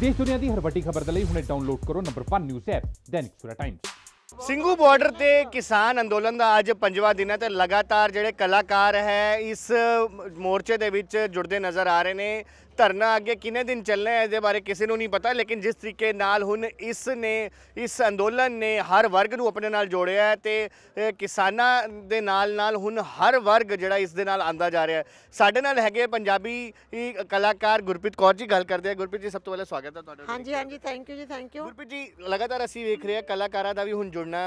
ਦੇਸ਼ ਦੁਨੀਆ ਦੀ ਹਰ ਵੱਡੀ ਖਬਰ ਦੇ ਲਈ ਹੁਣੇ ਡਾਊਨਲੋਡ ਕਰੋ number 1 news app Dainik Surat Times Singhu border ਤੇ ਕਿਸਾਨ ਅੰਦੋਲਨ ਦਾ ਅੱਜ ਪੰਜਵਾਂ ਦਿਨ ਹੈ ਤੇ ਲਗਾਤਾਰ ਜਿਹੜੇ ਕਲਾਕਾਰ ਹੈ ਇਸ ਮੋਰਚੇ ਦੇ ਵਿੱਚ ਜੁੜਦੇ ਨਜ਼ਰ ਆ ਰਹੇ ਨੇ ਧਰਨਾ ਅੱਗੇ ਕਿੰਨੇ ਦਿਨ ਚੱਲਣਾ ਹੈ ਇਹਦੇ ਬਾਰੇ ਕਿਸੇ ਨੂੰ ਨਹੀਂ ਪਤਾ ਲੇਕਿਨ ਜਿਸ ਤਰੀਕੇ ਨਾਲ ਹੁਣ ਇਸ ਨੇ ਇਸ ਅੰਦੋਲਨ ਨੇ ਹਰ ਵਰਗ ਨੂੰ ਆਪਣੇ ਨਾਲ ਜੋੜਿਆ ਹੈ ਤੇ ਕਿਸਾਨਾਂ ਦੇ ਨਾਲ ਨਾਲ ਹੁਣ ਹਰ ਵਰਗ ਜਿਹੜਾ ਇਸ ਦੇ ਨਾਲ ਆਂਦਾ ਜਾ ਰਿਹਾ ਸਾਡੇ ਨਾਲ ਹੈਗੇ ਪੰਜਾਬੀ ਕਲਾਕਾਰ ਗੁਰਪ੍ਰੀਤ ਕੌਰ ਜੀ ਗੱਲ ਕਰਦੇ ਆ ਗੁਰਪ੍ਰੀਤ ਜੀ ਸਭ ਤੋਂ ਪਹਿਲਾਂ ਸਵਾਗਤ ਹੈ ਤੁਹਾਡਾ ਹਾਂਜੀ ਹਾਂਜੀ thank you ji thank you Gurpreet ji ਲਗਾਤਾਰ ਅਸੀਂ ਵੇਖ ਰਹੇ ਹਾਂ ਕਲਾਕਾਰਾਂ ਦਾ ਵੀ ਹੁਣ ਜੁੜਨਾ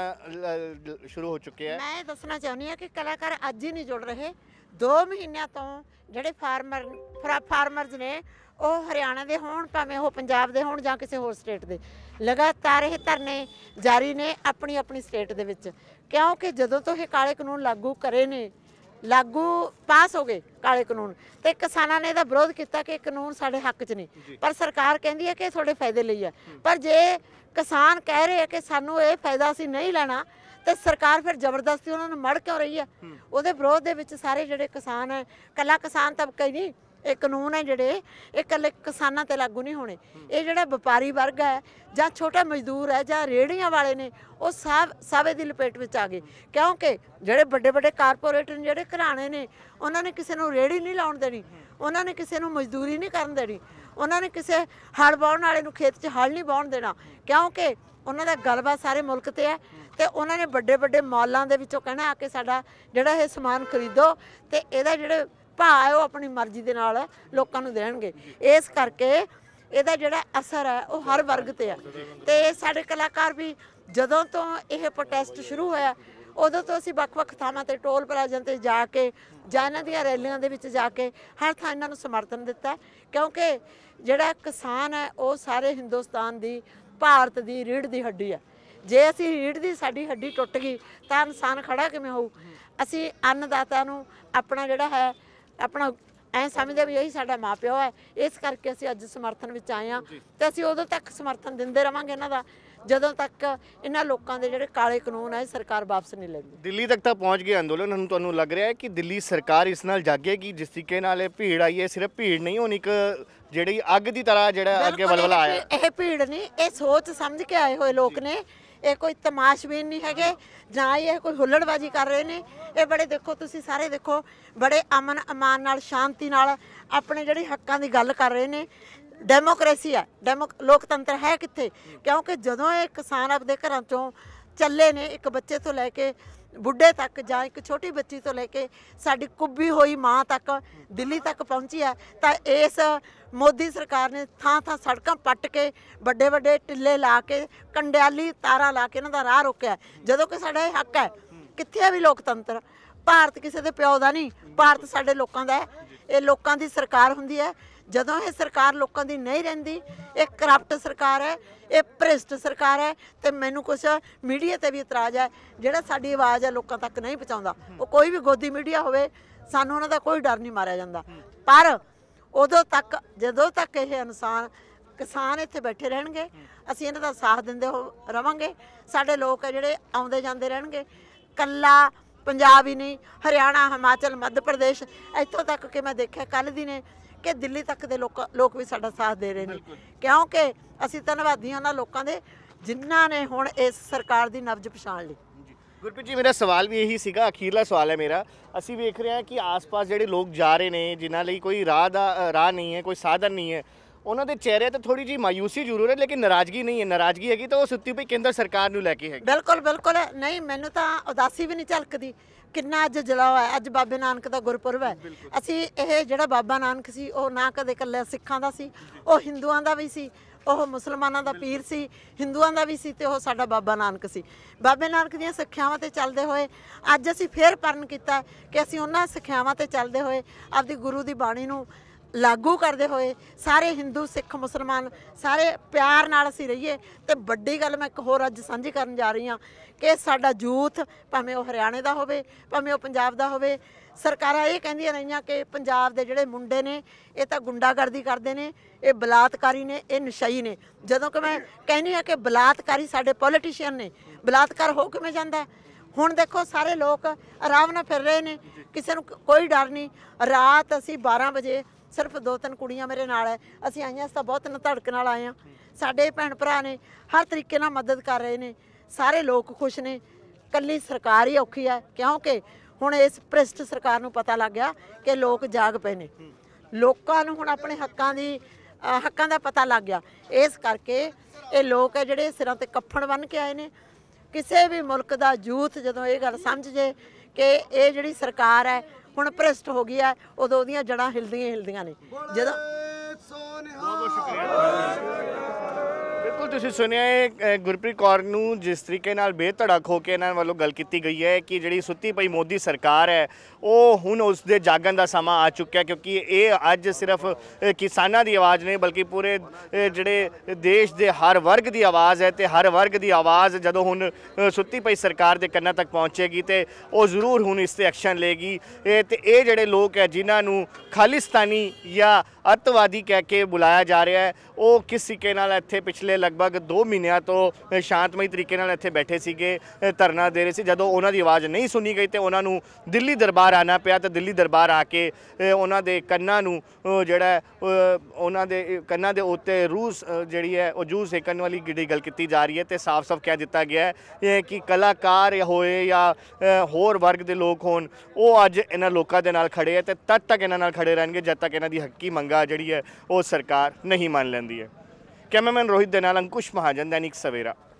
ਸ਼ੁਰੂ ਹੋ ਚੁੱਕਿਆ ਹੈ ਮੈਂ ਦੱਸਣਾ ਚਾਹੁੰਦੀ ਆ ਕਿ ਕਲਾਕਾਰ ਅੱਜ ਹੀ ਨਹੀਂ ਜੁੜ ਰਹੇ 2 ਮਹੀਨਿਆਂ ਤੋਂ ਜਿਹੜੇ ਫਾਰਮਰ ਫਾਰਮਰਜ਼ ਨੇ ਉਹ ਹਰਿਆਣਾ ਦੇ ਹੋਣ ਭਾਵੇਂ ਉਹ ਪੰਜਾਬ ਦੇ ਹੋਣ ਜਾਂ ਕਿਸੇ ਹੋਰ ਸਟੇਟ ਦੇ ਲਗਾਤਾਰ ਇਹ ਧਰਨੇ ਜਾਰੀ ਨੇ ਆਪਣੀ ਆਪਣੀ ਸਟੇਟ ਦੇ ਵਿੱਚ ਕਿਉਂਕਿ ਜਦੋਂ ਤੋਂ ਇਹ ਕਾਲੇ ਕਾਨੂੰਨ ਲਾਗੂ ਕਰੇ ਨੇ ਲਾਗੂ ਪਾਸ ਹੋ ਗਏ ਕਾਲੇ ਕਾਨੂੰਨ ਤੇ ਕਿਸਾਨਾਂ ਨੇ ਇਹਦਾ ਵਿਰੋਧ ਕੀਤਾ ਕਿ ਕਾਨੂੰਨ ਸਾਡੇ ਹੱਕ 'ਚ ਨਹੀਂ ਪਰ ਸਰਕਾਰ ਕਹਿੰਦੀ ਹੈ ਕਿ ਇਹ ਤੁਹਾਡੇ ਫਾਇਦੇ ਲਈ ਹੈ ਪਰ ਜੇ ਕਿਸਾਨ ਕਹਿ ਰਹੇ ਆ ਕਿ ਸਾਨੂੰ ਇਹ ਫਾਇਦਾ ਅਸੀਂ ਨਹੀਂ ਲੈਣਾ ਤੇ ਸਰਕਾਰ ਫਿਰ ਜ਼ਬਰਦਸਤੀ ਉਹਨਾਂ ਨੂੰ ਮੜ ਕਿਉਂ ਰਹੀ ਹੈ ਉਹਦੇ ਵਿਰੋਧ ਦੇ ਵਿੱਚ ਸਾਰੇ ਜਿਹੜੇ ਕਿਸਾਨ ਹੈ ਕੱਲਾ ਕਿਸਾਨ ਤਬਕਾ ਹੀ ਨਹੀਂ ਇਹ ਕਾਨੂੰਨ ਹੈ ਜਿਹੜੇ ਇਹ ਕੱਲੇ ਕਿਸਾਨਾਂ ਤੇ ਲਾਗੂ ਨਹੀਂ ਹੋਣੇ ਇਹ ਜਿਹੜਾ ਵਪਾਰੀ ਵਰਗ ਹੈ ਜਾਂ ਛੋਟਾ ਮਜ਼ਦੂਰ ਹੈ ਜਾਂ ਰੇੜੀਆਂ ਵਾਲੇ ਨੇ ਉਹ ਸਭ ਸਾਵੇ ਦੀ ਲਪੇਟ ਵਿੱਚ ਆ ਗਏ ਕਿਉਂਕਿ ਜਿਹੜੇ ਵੱਡੇ ਵੱਡੇ ਕਾਰਪੋਰੇਟ ਨੇ ਜਿਹੜੇ ਘਰਾਣੇ ਨੇ ਉਹਨਾਂ ਨੇ ਕਿਸੇ ਨੂੰ ਰੇੜੀ ਨਹੀਂ ਲਾਉਣ ਦੇਣੀ ਉਹਨਾਂ ਨੇ ਕਿਸੇ ਨੂੰ ਮਜ਼ਦੂਰੀ ਨਹੀਂ ਕਰਨ ਦੇਣੀ ਉਹਨਾਂ ਨੇ ਕਿਸੇ ਹੜ ਵਾਉਣ ਵਾਲੇ ਨੂੰ ਖੇਤ 'ਚ ਹੜ ਨਹੀਂ ਵਾਉਣ ਦੇਣਾ ਕਿਉਂਕਿ ਉਹਨਾਂ ਦਾ ਗਲਬਾ ਸਾਰੇ ਮੁਲਕ ਤੇ ਹੈ ਤੇ ਉਹਨਾਂ ਨੇ ਵੱਡੇ ਵੱਡੇ ਮਾਲਾਂ ਦੇ ਵਿੱਚੋਂ ਕਹਿਣਾ ਆ ਕੇ ਸਾਡਾ ਜਿਹੜਾ ਇਹ ਸਮਾਨ ਖਰੀਦੋ ਤੇ ਇਹਦਾ ਜਿਹੜੇ ਭਾਅ ਹੈ ਉਹ ਆਪਣੀ ਮਰਜ਼ੀ ਦੇ ਨਾਲ ਲੋਕਾਂ ਨੂੰ ਦੇਣਗੇ ਇਸ ਕਰਕੇ ਇਹਦਾ ਜਿਹੜਾ ਅਸਰ ਹੈ ਉਹ ਹਰ ਵਰਗ ਤੇ ਹੈ ਤੇ ਸਾਡੇ ਕਲਾਕਾਰ ਵੀ ਜਦੋਂ ਤੋਂ ਇਹ ਪ੍ਰੋਟੈਸਟ ਸ਼ੁਰੂ ਹੋਇਆ ਉਦੋਂ ਤੋਂ ਅਸੀਂ ਵੱਖ-ਵੱਖ ਥਾਵਾਂ ਤੇ ਟੋਲ ਪਲਾਜ਼ਾ ਤੇ ਜਾ ਕੇ ਜਾਨਾਂ ਦੀਆਂ ਰੈਲੀਆਂ ਦੇ ਵਿੱਚ ਜਾ ਕੇ ਹਰ ਥਾਂ ਇਹਨਾਂ ਨੂੰ ਸਮਰਥਨ ਦਿੱਤਾ ਕਿਉਂਕਿ ਜਿਹੜਾ ਕਿਸਾਨ ਹੈ ਉਹ ਸਾਰੇ ਹਿੰਦੁਸਤਾਨ ਦੀ ਭਾਰਤ ਦੀ ਰੀੜ ਦੀ ਹੱਡੀ ਹੈ ਜੇ ਅਸੀਂ ਰੀੜ ਦੀ ਸਾਡੀ ਹੱਡੀ ਟੁੱਟ ਗਈ ਤਾਂ ਇਨਸਾਨ ਖੜਾ ਕਿਵੇਂ ਹੋਊ ਅਸੀਂ ਅੰਨਦਾਤਾ ਨੂੰ ਆਪਣਾ ਜਿਹੜਾ ਹੈ ਆਪਣਾ ਐ ਸਮਝਦੇ ਵੀ ਇਹੀ ਸਾਡਾ ਮਾਪਿਓ ਹੈ ਇਸ ਕਰਕੇ ਅਸੀਂ ਅੱਜ ਸਮਰਥਨ ਵਿੱਚ ਆਏ ਆ ਤੇ ਅਸੀਂ ਉਦੋਂ ਤੱਕ ਸਮਰਥਨ ਦਿੰਦੇ ਰਵਾਂਗੇ ਇਹਨਾਂ ਦਾ ਜਦੋਂ ਤੱਕ ਇਹਨਾਂ ਲੋਕਾਂ ਦੇ ਜਿਹੜੇ ਕਾਲੇ ਕਾਨੂੰਨ ਹੈ ਸਰਕਾਰ ਵਾਪਸ ਨਹੀਂ ਲੈਂਦੀ ਦਿੱਲੀ ਤੱਕ ਤਾਂ ਪਹੁੰਚ ਗਿਆ ਅੰਦੋਲਨ ਹੁਣ ਤੁਹਾਨੂੰ ਲੱਗ ਰਿਹਾ ਹੈ ਕਿ ਦਿੱਲੀ ਸਰਕਾਰ ਇਸ ਨਾਲ ਜਾਗੇਗੀ ਜਿਸ ਤਰੀਕੇ ਨਾਲ ਇਹ ਭੀੜ ਆਈ ਹੈ ਸਿਰਫ ਭੀੜ ਨਹੀਂ ਹੋਣੀ ਇੱਕ ਜਿਹੜੀ ਅੱਗ ਦੀ ਤਰ੍ਹਾਂ ਜਿਹੜਾ ਅੱਗੇ ਬਲਬਲਾ ਆਇਆ ਇਹ ਭੀੜ ਨਹੀਂ ਇਹ ਸੋਚ ਸਮਝ ਕੇ ਆਏ ਹੋਏ ਲੋਕ ਨੇ ਇਹ ਕੋਈ ਤਮਾਸ਼ਬੀਨ ਨਹੀਂ ਹੈਗੇ ਜਾਂ ਇਹ ਕੋਈ ਹੁੱਲੜਬਾਜ਼ੀ ਕਰ ਰਹੇ ਨੇ ਇਹ ਬੜੇ ਦੇਖੋ ਤੁਸੀਂ ਸਾਰੇ ਦੇਖੋ ਬੜੇ ਅਮਨ ਅਮਾਨ ਨਾਲ ਸ਼ਾਂਤੀ ਨਾਲ ਆਪਣੇ ਜਿਹੜੇ ਹੱਕਾਂ ਦੀ ਗੱਲ ਕਰ ਰਹੇ ਨੇ ਡੈਮੋਕ੍ਰੇਸੀ ਹੈ ਲੋਕਤੰਤਰ ਹੈ ਕਿੱਥੇ ਕਿਉਂਕਿ ਜਦੋਂ ਇਹ ਕਿਸਾਨ ਆਪਦੇ ਘਰਾਂ ਚੋਂ ਚੱਲੇ ਨੇ ਇੱਕ ਬੱਚੇ ਤੋਂ ਲੈ ਕੇ ਬੁੱਢੇ ਤੱਕ ਜਾਂ ਇੱਕ ਛੋਟੀ ਬੱਚੀ ਤੋਂ ਲੈ ਕੇ ਸਾਡੀ ਕੁੱਬੀ ਹੋਈ ਮਾਂ ਤੱਕ ਦਿੱਲੀ ਤੱਕ ਪਹੁੰਚੀ ਹੈ ਤਾਂ ਇਸ ਮੋਦੀ ਸਰਕਾਰ ਨੇ ਥਾਂ ਥਾਂ ਸੜਕਾਂ ਪੱਟ ਕੇ ਵੱਡੇ ਵੱਡੇ ਟਿੱਲੇ ਲਾ ਕੇ ਕੰਡਿਆਲੀ ਤਾਰਾ ਲਾ ਕੇ ਇਹਨਾਂ ਦਾ ਰਾਹ ਰੋਕਿਆ ਜਦੋਂ ਕਿ ਸਾਡਾ ਇਹ ਹੱਕ ਹੈ ਕਿੱਥੇ ਹੈ ਵੀ ਲੋਕਤੰਤਰ ਭਾਰਤ ਕਿਸੇ ਦੇ ਪਿਓ ਦਾ ਨਹੀਂ ਭਾਰਤ ਸਾਡੇ ਲੋਕਾਂ ਦਾ ਹੈ ਇਹ ਲੋਕਾਂ ਦੀ ਸਰਕਾਰ ਹੁੰਦੀ ਹੈ ਜਦੋਂ ਇਹ ਸਰਕਾਰ ਲੋਕਾਂ ਦੀ ਨਹੀਂ ਰਹਿੰਦੀ ਇਹ ਕਰਪਟ ਸਰਕਾਰ ਹੈ ਇਹ ਭ੍ਰਿਸ਼ਟ ਸਰਕਾਰ ਹੈ ਤੇ ਮੈਨੂੰ ਕੁਝ ਮੀਡੀਆ ਤੇ ਵੀ ਇਤਰਾਜ਼ ਹੈ ਜਿਹੜਾ ਸਾਡੀ ਆਵਾਜ਼ ਹੈ ਲੋਕਾਂ ਤੱਕ ਨਹੀਂ ਪਹੁੰਚਾਉਂਦਾ ਉਹ ਕੋਈ ਵੀ ਗੋਦੀ ਮੀਡੀਆ ਹੋਵੇ ਸਾਨੂੰ ਉਹਨਾਂ ਦਾ ਕੋਈ ਡਰ ਨਹੀਂ ਮਾਰਿਆ ਜਾਂਦਾ ਪਰ ਉਦੋਂ ਤੱਕ ਜਦੋਂ ਤੱਕ ਇਹ ਇਨਸਾਨ ਕਿਸਾਨ ਇੱਥੇ ਬੈਠੇ ਰਹਿਣਗੇ ਅਸੀਂ ਇਹਨਾਂ ਦਾ ਸਾਥ ਦਿੰਦੇ ਰਵਾਂਗੇ ਸਾਡੇ ਲੋਕ ਹੈ ਜਿਹੜੇ ਆਉਂਦੇ ਜਾਂਦੇ ਰਹਿਣਗੇ ਕੱਲਾ ਪੰਜਾਬ ਹੀ ਨਹੀਂ ਹਰਿਆਣਾ ਹਿਮਾਚਲ ਮੱਧ ਪ੍ਰਦੇਸ਼ ਇੱਥੋਂ ਤੱਕ ਕਿ ਮੈਂ ਦੇਖਿਆ ਕੱਲ ਦੀ ਨੇ ਕਿ ਦਿੱਲੀ ਤੱਕ ਦੇ ਲੋਕ ਲੋਕ ਵੀ ਸਾਡਾ ਸਾਥ ਦੇ ਰਹੇ ਨੇ ਕਿਉਂਕਿ ਅਸੀਂ ਧੰਨਵਾਦੀਆਂ ਉਹਨਾਂ ਲੋਕਾਂ ਦੇ ਜਿਨ੍ਹਾਂ ਨੇ ਹੁਣ ਇਸ ਸਰਕਾਰ ਦੀ ਨਬਜ ਪਛਾਣ ਲਈ ਗੁਰਪ੍ਰੀਤ ਜੀ ਮੇਰਾ ਸਵਾਲ ਵੀ ਇਹੀ ਸੀਗਾ ਅਖੀਰਲਾ ਸਵਾਲ ਹੈ ਮੇਰਾ ਅਸੀਂ ਵੇਖ ਰਹੇ ਹਾਂ ਕਿ ਆਸ-ਪਾਸ ਜਿਹੜੇ ਲੋਕ ਜਾ ਰਹੇ ਨੇ ਜਿਨ੍ਹਾਂ ਲਈ ਕੋਈ ਰਾਹ ਦਾ ਰਾਹ ਨਹੀਂ ਹੈ ਕੋਈ ਸਾਧਨ ਨਹੀਂ ਹੈ ਉਹਨਾਂ ਦੇ ਚਿਹਰੇ ਤੇ ਥੋੜੀ ਜੀ ਮਾਯੂਸੀ ਜ਼ਰੂਰ ਹੈ ਲੇਕਿਨ ਨਾਰਾਜ਼ਗੀ ਨਹੀਂ ਹੈ ਨਾਰਾਜ਼ਗੀ ਹੈਗੀ ਤਾਂ ਉਹ ਸੁੱਤੀ ਪਈ ਕੇਂਦਰ ਸਰਕਾਰ ਨੂੰ ਲੈ ਕੇ ਹੈ ਬਿਲਕੁਲ ਬਿਲਕੁਲ ਨਹੀਂ ਮੈਨੂੰ ਤਾਂ ਉਦਾਸੀ ਵੀ ਨਹੀਂ ਝਲਕਦੀ ਕਿੰਨਾ ਅੱਜ ਜਲਾਵਾ ਹੈ ਅੱਜ ਬਾਬੇ ਨਾਨਕ ਦਾ ਗੁਰਪੁਰਬ ਹੈ ਅਸੀਂ ਇਹ ਜਿਹੜਾ ਬਾਬਾ ਨਾਨਕ ਸੀ ਉਹ ਨਾ ਕਦੇ ਇਕੱਲੇ ਸਿੱਖਾਂ ਦਾ ਸੀ ਉਹ ਹਿੰਦੂਆਂ ਦਾ ਵੀ ਸੀ ਉਹ ਮੁਸਲਮਾਨਾਂ ਦਾ ਪੀਰ ਸੀ ਹਿੰਦੂਆਂ ਦਾ ਵੀ ਸੀ ਤੇ ਉਹ ਸਾਡਾ ਬਾਬਾ ਨਾਨਕ ਸੀ ਬਾਬੇ ਨਾਨਕ ਦੀਆਂ ਸਿੱਖਿਆਵਾਂ ਤੇ ਚੱਲਦੇ ਹੋਏ ਅੱਜ ਅਸੀਂ ਫੇਰ ਪਰਨ ਕੀਤਾ ਕਿ ਅਸੀਂ ਉਹਨਾਂ ਸਿੱਖਿਆਵਾਂ ਤੇ ਚੱਲਦੇ ਹੋਏ ਆਪਦੀ ਗੁਰੂ ਦੀ ਬਾਣੀ ਨੂੰ ਲਾਗੂ ਕਰਦੇ ਹੋਏ ਸਾਰੇ ਹਿੰਦੂ ਸਿੱਖ ਮੁਸਲਮਾਨ ਸਾਰੇ ਪਿਆਰ ਨਾਲ ਅਸੀਂ ਰਹੀਏ ਤੇ ਵੱਡੀ ਗੱਲ ਮੈਂ ਇੱਕ ਹੋਰ ਅੱਜ ਸਾਂਝੀ ਕਰਨ ਜਾ ਰਹੀ ਹਾਂ ਕਿ ਸਾਡਾ ਯੂਥ ਭਾਵੇਂ ਉਹ ਹਰਿਆਣੇ ਦਾ ਹੋਵੇ ਭਾਵੇਂ ਉਹ ਪੰਜਾਬ ਦਾ ਹੋਵੇ ਸਰਕਾਰਾਂ ਇਹ ਕਹਿੰਦੀਆਂ ਰਹੀਆਂ ਕਿ ਪੰਜਾਬ ਦੇ ਜਿਹੜੇ ਮੁੰਡੇ ਨੇ ਇਹ ਤਾਂ ਗੁੰਡਾਗਰਦੀ ਕਰਦੇ ਨੇ ਇਹ ਬਲਾਤਕਾਰੀ ਨੇ ਇਹ ਨਸ਼ਈ ਨੇ ਜਦੋਂ ਕਿ ਮੈਂ ਕਹਿੰਦੀ ਆ ਕਿ ਬਲਾਤਕਾਰੀ ਸਾਡੇ ਪੋਲੀਟੀਸ਼ੀਅਨ ਨੇ ਬਲਾਤਕਾਰ ਹੋ ਕਿਵੇਂ ਜਾਂਦਾ ਹੁਣ ਦੇਖੋ ਸਾਰੇ ਲੋਕ ਆਰਾਮ ਨਾਲ ਫਿਰ ਰਹੇ ਨੇ ਕਿਸੇ ਨੂੰ ਕੋਈ ਡਰ ਨਹੀਂ ਰਾਤ ਅਸੀਂ 12 ਵਜੇ ਸਿਰਫ ਦੋ ਤਿੰਨ ਕੁੜੀਆਂ ਮੇਰੇ ਨਾਲ ਐ ਅਸੀਂ ਆਈਆਂ ਸਤਾ ਤਾਂ ਬਹੁਤ ਧੜਕ ਨਾਲ ਆਏ ਆ ਸਾਡੇ ਭੈਣ ਭਰਾ ਨੇ ਹਰ ਤਰੀਕੇ ਨਾਲ ਮਦਦ ਕਰ ਰਹੇ ਨੇ ਸਾਰੇ ਲੋਕ ਖੁਸ਼ ਨੇ ਕੱਲੀ ਸਰਕਾਰ ਹੀ ਔਖੀ ਐ ਕਿਉਂਕਿ ਹੁਣ ਇਸ ਭ੍ਰਿਸ਼ਟ ਸਰਕਾਰ ਨੂੰ ਪਤਾ ਲੱਗ ਗਿਆ ਕਿ ਲੋਕ ਜਾਗ ਪਏ ਨੇ ਲੋਕਾਂ ਨੂੰ ਹੁਣ ਆਪਣੇ ਹੱਕਾਂ ਦੀ ਹੱਕਾਂ ਦਾ ਪਤਾ ਲੱਗ ਗਿਆ ਇਸ ਕਰਕੇ ਇਹ ਲੋਕ ਐ ਜਿਹੜੇ ਸਿਰਾਂ ਤੇ ਕੱਫਣ ਬੰਨ ਕੇ ਆਏ ਨੇ ਕਿਸੇ ਵੀ ਮੁਲਕ ਦਾ ਯੂਥ ਜਦੋਂ ਇਹ ਗੱਲ ਸਮਝ ਜੇ ਕਿ ਇਹ ਜਿਹੜੀ ਸਰਕਾਰ ਹੈ ਹੁਣ ਪ੍ਰਸਟ ਹੋ ਗਈ ਹੈ ਉਦੋਂ ਉਹਦੀਆਂ ਜੜਾਂ ਹਿਲਦੀਆਂ ਹਿਲਦੀਆਂ ਨੇ ਜਦੋਂ ਬਹੁਤ ਬਹੁਤ ਸ਼ੁਕਰੀਆ ਬਿਲਕੁਲ ਤੁਸੀਂ ਸੁਣਿਆ ਹੈ ਗੁਰਪ੍ਰੀਤ ਕੌਰ ਨੂੰ ਜਿਸ ਤਰੀਕੇ ਨਾਲ ਬੇਤੜਕ ਹੋ ਕੇ ਇਹਨਾਂ ਵੱਲੋਂ ਗੱਲ ਕੀਤੀ ਗਈ ਹੈ ਕਿ ਜਿਹੜੀ ਸੁੱਤੀ ਪਈ ਮੋਦੀ ਸਰਕਾਰ ਹੈ ਉਹ ਹੁਣ ਉਸ ਦੇ ਜਾਗਣ ਦਾ ਸਮਾਂ ਆ ਚੁੱਕਿਆ ਕਿਉਂਕਿ ਇਹ ਅੱਜ ਸਿਰਫ ਕਿਸਾਨਾਂ ਦੀ ਆਵਾਜ਼ ਨਹੀਂ ਬਲਕਿ ਪੂਰੇ ਜਿਹੜੇ ਦੇਸ਼ ਦੇ ਹਰ ਵਰਗ ਦੀ ਆਵਾਜ਼ ਹੈ ਤੇ ਹਰ ਵਰਗ ਦੀ ਆਵਾਜ਼ ਜਦੋਂ ਹੁਣ ਸੁੱਤੀ ਪਈ ਸਰਕਾਰ ਦੇ ਕੰਨਾਂ ਤੱਕ ਪਹੁੰਚੇਗੀ ਤੇ ਉਹ ਜ਼ਰੂਰ ਹੁਣ ਇਸ ਤੇ ਐਕਸ਼ਨ ਲਏਗੀ ਤੇ ਇਹ ਜਿਹੜੇ ਲੋਕ ਹੈ ਜਿਨ੍ਹਾਂ ਨੂੰ ਖਾਲਿਸਤਾਨੀ ਜਾਂ ਅਤਵਾਦੀ ਕਹਿ ਕੇ ਬੁਲਾਇਆ ਜਾ ਰਿਹਾ ਹੈ ਉਹ ਕਿਸ ਸਿੱਕੇ ਨਾਲ ਇੱਥੇ ਪਿਛਲੇ ਲਗਭਗ 2 ਮਹੀਨਿਆਂ ਤੋਂ ਸ਼ਾਂਤਮਈ ਤਰੀਕੇ ਨਾਲ ਇੱਥੇ ਬੈਠੇ ਸੀਗੇ ਧਰਨਾ ਦੇ ਰਹੇ ਸੀ ਜਦੋਂ ਉਹਨਾਂ ਦੀ ਆਵਾਜ਼ ਨਹੀਂ ਸੁਣੀ ਗਈ ਤੇ ਉਹਨਾਂ ਨੂੰ ਦਿੱਲੀ ਦਰਬਾਰ ਆਣਾ ਪਿਆ ਤੇ ਦਿੱਲੀ ਦਰਬਾਰ ਆ ਕੇ ਉਹਨਾਂ ਦੇ ਕੰਨਾਂ ਨੂੰ ਜਿਹੜਾ ਉਹਨਾਂ ਦੇ ਕੰਨਾਂ ਦੇ ਉੱਤੇ ਰੂਸ ਜਿਹੜੀ ਹੈ ਉਹ ਜੂਸ ਇਕਨ ਵਾਲੀ ਗਿੱਡੀ ਗੱਲ ਕੀਤੀ ਜਾ ਰਹੀ ਹੈ ਤੇ ਸਾਫ਼-ਸਾਫ਼ ਕਹਿ ਦਿੱਤਾ ਗਿਆ ਹੈ ਕਿ ਕਲਾਕਾਰ ਹੋਏ ਜਾਂ ਹੋਰ ਵਰਗ ਦੇ ਲੋਕ ਹੋਣ ਉਹ ਅੱਜ ਇਹਨਾਂ ਲੋਕਾਂ ਦੇ ਨਾਲ ਖੜੇ ਹੈ ਤੇ ਤਦ ਤੱਕ ਇਹਨਾਂ ਨਾਲ ਖੜੇ ਰਹਿਣਗੇ ਜਦ ਤੱਕ ਇਹਨਾਂ ਦੀ ਹੱਕੀ ਮੰਗਾ ਜਿਹੜੀ ਹੈ ਉਹ ਸਰਕਾਰ ਨਹੀਂ ਮੰਨ ਲੈਂਦੀ ਹੈ ਕੈਮਰਾਮੈਨ ਰੋਹਿਤ ਦੇ ਨਾਲ ਅੰਕੁਸ਼ ਮਹਾਜਨ ਦੈਨਿਕ ਸਵੇਰਾ